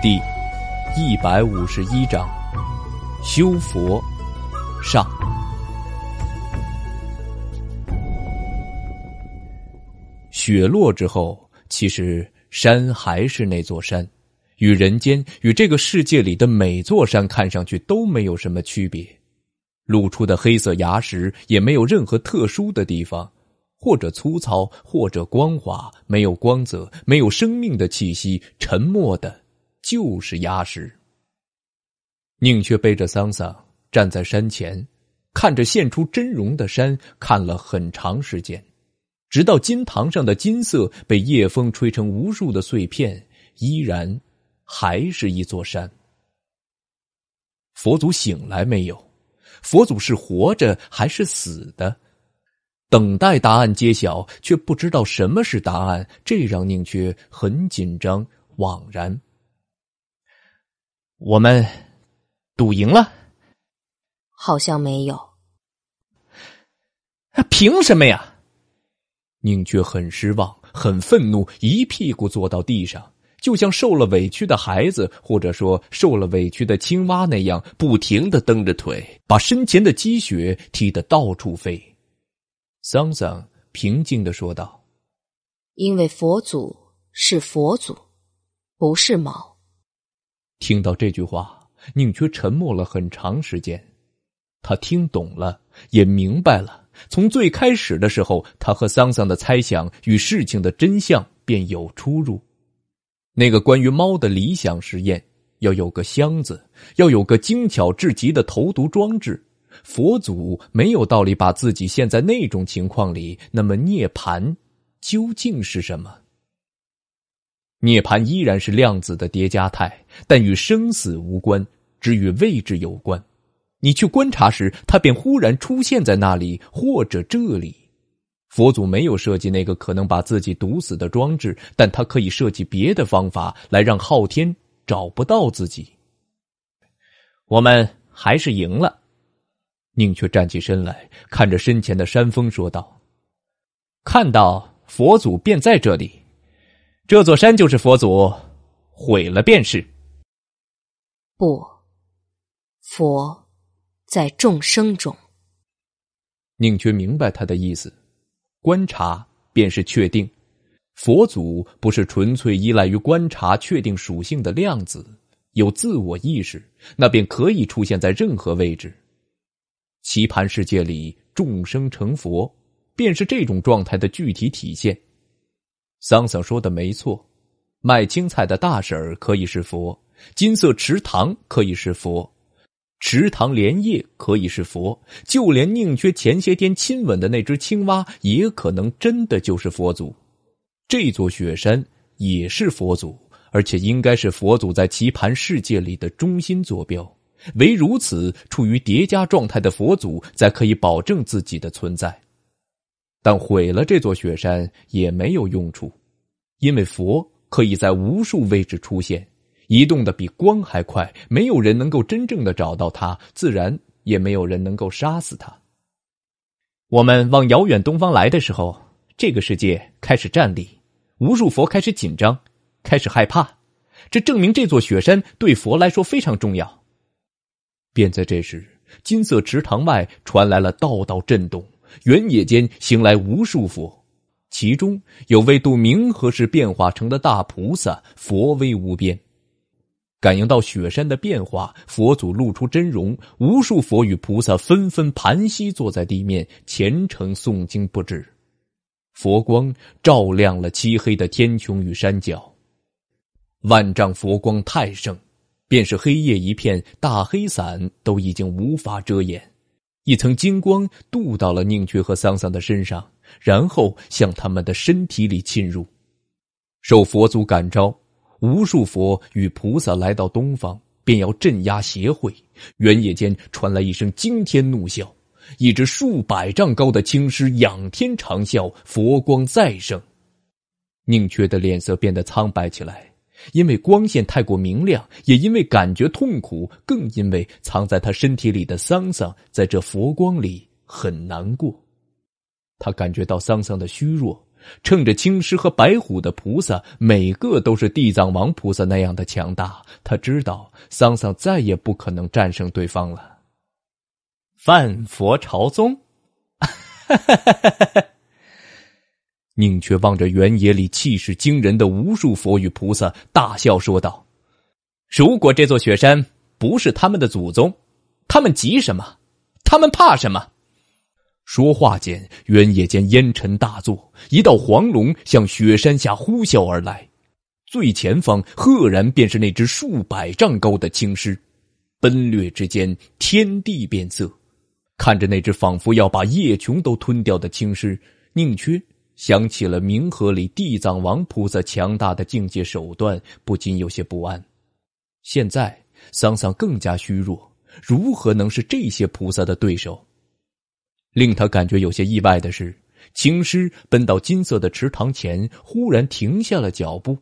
第一百五十一章，修佛上。雪落之后，其实山还是那座山，与人间与这个世界里的每座山看上去都没有什么区别。露出的黑色崖石也没有任何特殊的地方，或者粗糙，或者光滑，没有光泽，没有生命的气息，沉默的。就是压实。宁缺背着桑桑站在山前，看着现出真容的山，看了很长时间，直到金堂上的金色被夜风吹成无数的碎片，依然还是一座山。佛祖醒来没有？佛祖是活着还是死的？等待答案揭晓，却不知道什么是答案，这让宁缺很紧张，惘然。我们赌赢了，好像没有。凭什么呀？宁缺很失望，很愤怒，一屁股坐到地上，就像受了委屈的孩子，或者说受了委屈的青蛙那样，不停的蹬着腿，把身前的积雪踢得到处飞。桑桑平静的说道：“因为佛祖是佛祖，不是猫。”听到这句话，宁缺沉默了很长时间。他听懂了，也明白了。从最开始的时候，他和桑桑的猜想与事情的真相便有出入。那个关于猫的理想实验，要有个箱子，要有个精巧至极的投毒装置。佛祖没有道理把自己陷在那种情况里。那么涅盘究竟是什么？涅槃依然是量子的叠加态，但与生死无关，只与位置有关。你去观察时，它便忽然出现在那里或者这里。佛祖没有设计那个可能把自己毒死的装置，但他可以设计别的方法来让昊天找不到自己。我们还是赢了。宁缺站起身来，看着身前的山峰说道：“看到佛祖便在这里。”这座山就是佛祖，毁了便是。不，佛在众生中。宁缺明白他的意思，观察便是确定。佛祖不是纯粹依赖于观察确定属性的量子，有自我意识，那便可以出现在任何位置。棋盘世界里，众生成佛，便是这种状态的具体体现。桑桑说的没错，卖青菜的大婶可以是佛，金色池塘可以是佛，池塘莲叶可以是佛，就连宁缺前些天亲吻的那只青蛙，也可能真的就是佛祖。这座雪山也是佛祖，而且应该是佛祖在棋盘世界里的中心坐标。唯如此，处于叠加状态的佛祖，才可以保证自己的存在。但毁了这座雪山也没有用处，因为佛可以在无数位置出现，移动的比光还快，没有人能够真正的找到他，自然也没有人能够杀死他。我们往遥远东方来的时候，这个世界开始站立，无数佛开始紧张，开始害怕，这证明这座雪山对佛来说非常重要。便在这时，金色池塘外传来了道道震动。原野间行来无数佛，其中有位度明和氏变化成的大菩萨，佛威无边。感应到雪山的变化，佛祖露出真容，无数佛与菩萨纷纷盘膝坐在地面，虔诚诵经不止。佛光照亮了漆黑的天穹与山脚，万丈佛光太盛，便是黑夜一片大黑伞都已经无法遮掩。一层金光渡到了宁缺和桑桑的身上，然后向他们的身体里侵入。受佛祖感召，无数佛与菩萨来到东方，便要镇压邪会。原野间传来一声惊天怒啸，一只数百丈高的青狮仰天长啸，佛光再盛。宁缺的脸色变得苍白起来。因为光线太过明亮，也因为感觉痛苦，更因为藏在他身体里的桑桑在这佛光里很难过。他感觉到桑桑的虚弱，趁着青狮和白虎的菩萨每个都是地藏王菩萨那样的强大，他知道桑桑再也不可能战胜对方了。犯佛朝宗，哈哈哈哈！宁缺望着原野里气势惊人的无数佛与菩萨，大笑说道：“如果这座雪山不是他们的祖宗，他们急什么？他们怕什么？”说话间，原野间烟尘大作，一道黄龙向雪山下呼啸而来，最前方赫然便是那只数百丈高的青狮，奔掠之间，天地变色。看着那只仿佛要把叶琼都吞掉的青狮，宁缺。想起了《冥河里地藏王菩萨强大的境界手段，不禁有些不安。现在桑桑更加虚弱，如何能是这些菩萨的对手？令他感觉有些意外的是，青狮奔到金色的池塘前，忽然停下了脚步，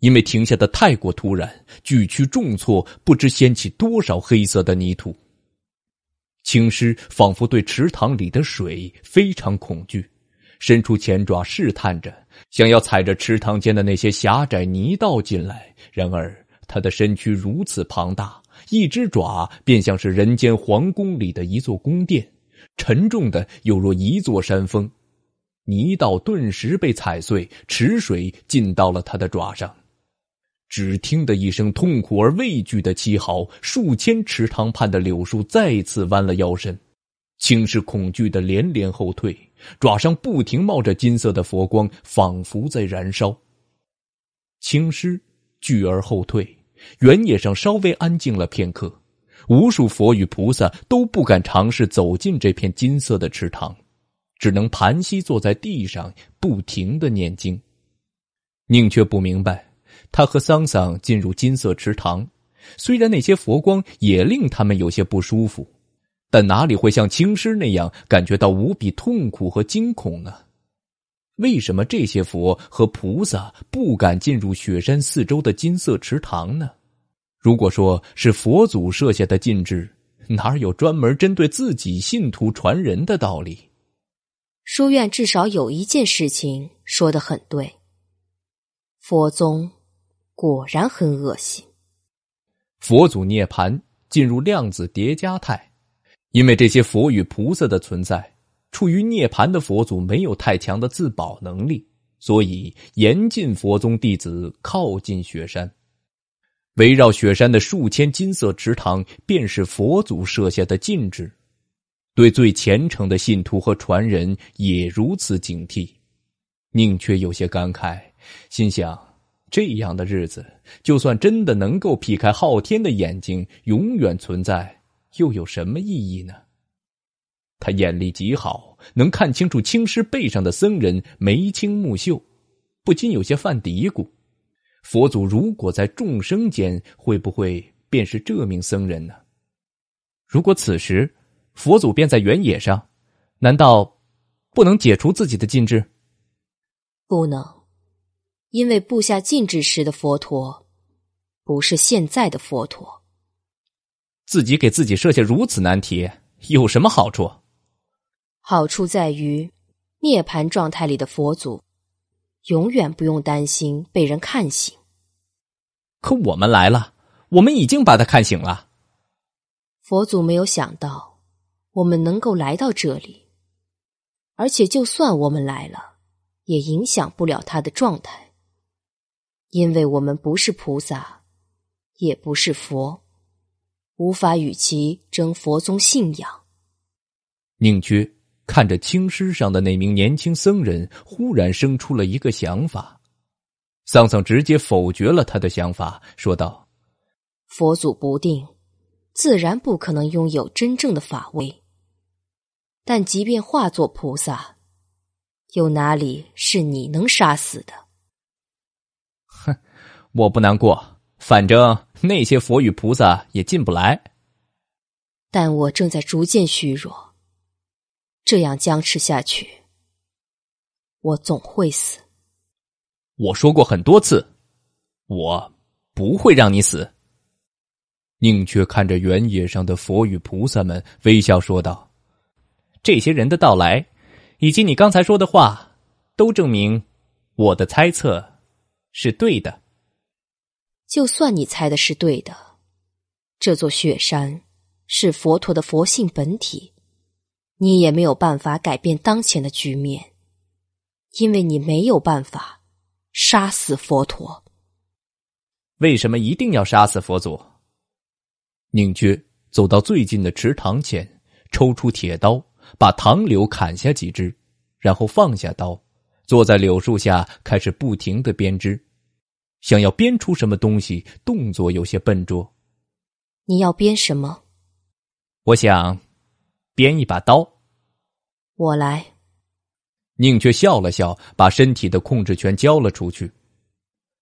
因为停下的太过突然，巨躯重挫，不知掀起多少黑色的泥土。青狮仿佛对池塘里的水非常恐惧。伸出前爪试探着，想要踩着池塘间的那些狭窄泥道进来。然而，它的身躯如此庞大，一只爪便像是人间皇宫里的一座宫殿，沉重的犹若一座山峰。泥道顿时被踩碎，池水浸到了它的爪上。只听得一声痛苦而畏惧的凄嚎，数千池塘畔的柳树再次弯了腰身。青狮恐惧的连连后退，爪上不停冒着金色的佛光，仿佛在燃烧。青狮惧而后退，原野上稍微安静了片刻。无数佛与菩萨都不敢尝试走进这片金色的池塘，只能盘膝坐在地上，不停的念经。宁却不明白，他和桑桑进入金色池塘，虽然那些佛光也令他们有些不舒服。但哪里会像青狮那样感觉到无比痛苦和惊恐呢？为什么这些佛和菩萨不敢进入雪山四周的金色池塘呢？如果说是佛祖设下的禁制，哪有专门针对自己信徒传人的道理？书院至少有一件事情说的很对。佛宗果然很恶心。佛祖涅盘，进入量子叠加态。因为这些佛与菩萨的存在，处于涅槃的佛祖没有太强的自保能力，所以严禁佛宗弟子靠近雪山。围绕雪山的数千金色池塘，便是佛祖设下的禁制，对最虔诚的信徒和传人也如此警惕。宁缺有些感慨，心想：这样的日子，就算真的能够劈开昊天的眼睛，永远存在。又有什么意义呢？他眼力极好，能看清楚青狮背上的僧人眉清目秀，不禁有些犯嘀咕：佛祖如果在众生间，会不会便是这名僧人呢？如果此时佛祖便在原野上，难道不能解除自己的禁制？不能，因为布下禁制时的佛陀，不是现在的佛陀。自己给自己设下如此难题，有什么好处？好处在于，涅槃状态里的佛祖，永远不用担心被人看醒。可我们来了，我们已经把他看醒了。佛祖没有想到，我们能够来到这里，而且就算我们来了，也影响不了他的状态，因为我们不是菩萨，也不是佛。无法与其争佛宗信仰。宁缺看着青狮上的那名年轻僧人，忽然生出了一个想法。桑桑直接否决了他的想法，说道：“佛祖不定，自然不可能拥有真正的法威。但即便化作菩萨，又哪里是你能杀死的？”哼，我不难过，反正。那些佛与菩萨也进不来，但我正在逐渐虚弱，这样僵持下去，我总会死。我说过很多次，我不会让你死。宁缺看着原野上的佛与菩萨们，微笑说道：“这些人的到来，以及你刚才说的话，都证明我的猜测是对的。”就算你猜的是对的，这座雪山是佛陀的佛性本体，你也没有办法改变当前的局面，因为你没有办法杀死佛陀。为什么一定要杀死佛祖？宁觉走到最近的池塘前，抽出铁刀，把唐柳砍下几枝，然后放下刀，坐在柳树下，开始不停的编织。想要编出什么东西，动作有些笨拙。你要编什么？我想编一把刀。我来。宁缺笑了笑，把身体的控制权交了出去。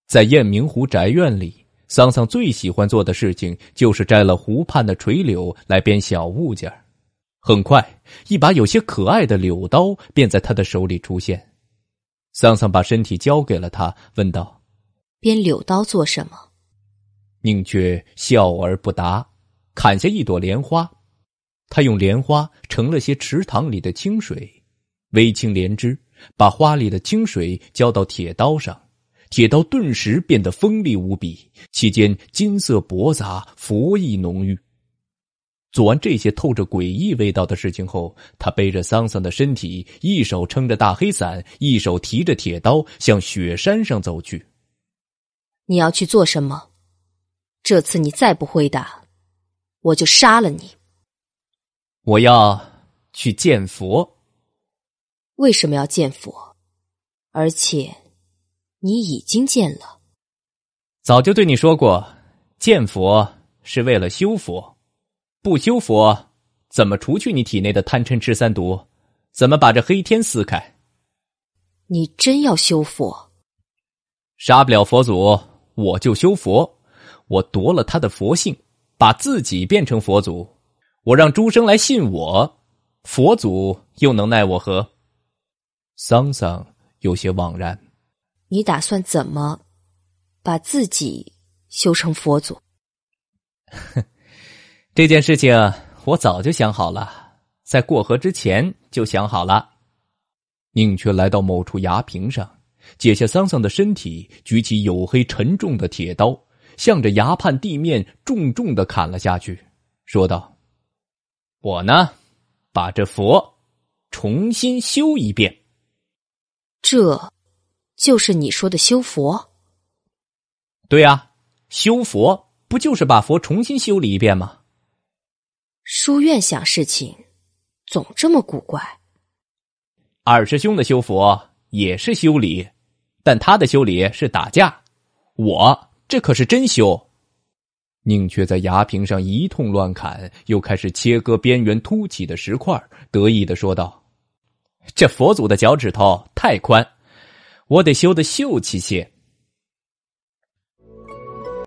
在雁鸣湖宅院里，桑桑最喜欢做的事情就是摘了湖畔的垂柳来编小物件很快，一把有些可爱的柳刀便在他的手里出现。桑桑把身体交给了他，问道。编柳刀做什么？宁缺笑而不答，砍下一朵莲花，他用莲花盛了些池塘里的清水，微青莲枝，把花里的清水浇到铁刀上，铁刀顿时变得锋利无比。期间金色驳杂，佛意浓郁。做完这些透着诡异味道的事情后，他背着桑桑的身体，一手撑着大黑伞，一手提着铁刀，向雪山上走去。你要去做什么？这次你再不回答，我就杀了你。我要去见佛。为什么要见佛？而且你已经见了。早就对你说过，见佛是为了修佛。不修佛，怎么除去你体内的贪嗔痴三毒？怎么把这黑天撕开？你真要修佛？杀不了佛祖。我就修佛，我夺了他的佛性，把自己变成佛祖，我让诸生来信我，佛祖又能奈我何？桑桑有些惘然。你打算怎么把自己修成佛祖？哼，这件事情我早就想好了，在过河之前就想好了。宁缺来到某处崖坪上。解下桑桑的身体，举起黝黑沉重的铁刀，向着崖畔地面重重的砍了下去，说道：“我呢，把这佛重新修一遍。”“这，就是你说的修佛？”“对啊，修佛不就是把佛重新修理一遍吗？”“书院想事情，总这么古怪。”“二师兄的修佛也是修理。”但他的修理是打架，我这可是真修。宁缺在崖坪上一通乱砍，又开始切割边缘凸起的石块，得意的说道：“这佛祖的脚趾头太宽，我得修的秀气些。”